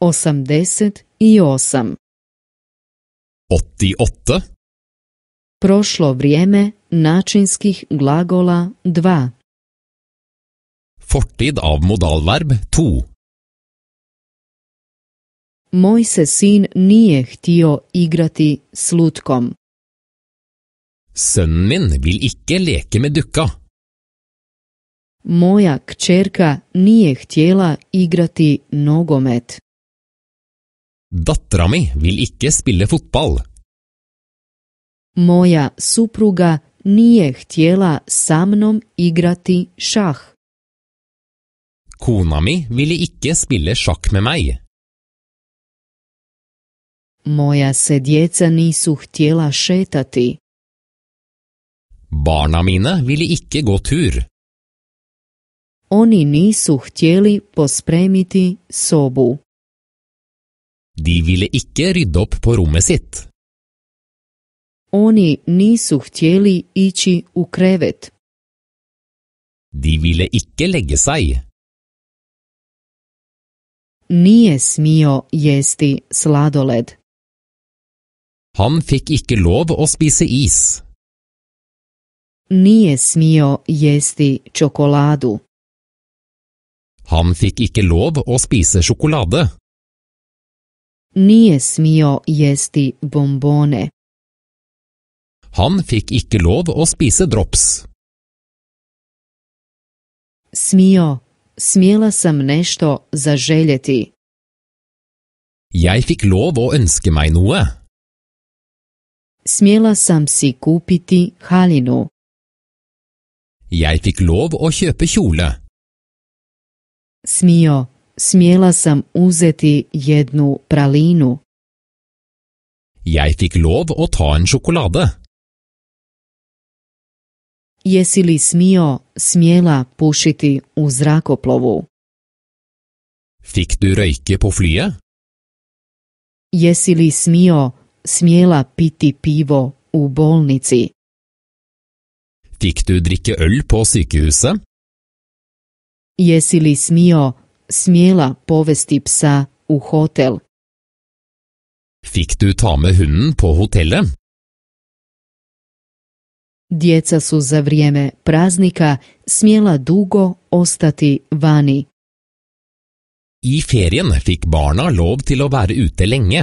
88 88 Prošlo vrijeme načinskih glagola 2 Fortid av modalverb 2 Moj se sin nije htio igrati s lutkom. Sønnen min vil ikke leke med dukka. Moja kćerka nije htjela igrati nogomet. Dattera mi vil ikke spille fotball. Moja supruga nije htjela sa mnom igrati šah. Kona mi ville ikke spille sjakk med meg. Moja se djeca nisu htjela šetati. Barna mine ville ikke gå tur. Oni nisu htjeli pospremiti sobu. De ville ikke rydde opp på rommet sitt. Oni nisu htjeli ići u krevet. De ville ikke legge seg. Nije smio jesti sladoled. Han fikk ikke lov å spise is. Nije smio jesti čokoladu. Han fikk ikke lov å spise sjokolade. nije smio jesti bombone. Han fikk ikke lov å spise drops. Smio, smjela sam nešto zaželjeti. Jeg fikk lov å ønske meg noe. Smjela sam si kupiti halinu. Jeg fikk lov å kjøpe kjole. Smio, smjela sam uzeti jednu pralinu. Jeg fikk lov o ta en sjokolade. Jesi li smio, smjela pušiti u zrakoplovu? Fikk du røyke på flyet? Jesi li smio, smjela piti pivo u bolnici? Fikk du drikke øl på sykehuset? Jesi li smio, smjela povesti psa u hotel. Fik du ta med hunden på hotellet? Djeca su za vrijeme praznika smjela dugo ostati vani. I ferien fikk barna lov til å være ute lenge.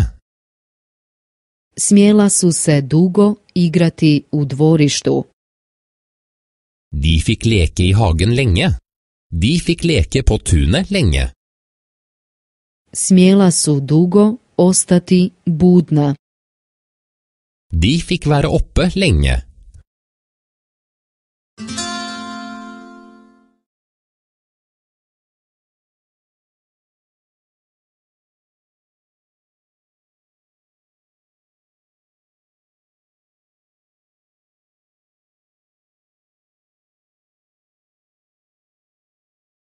Smjela su se dugo igrati u dvorištu. De fikk leke i hagen lenge. De fikk leke på tunet lenge. Smjela su dugo ostati budna. De fikk være oppe lenge.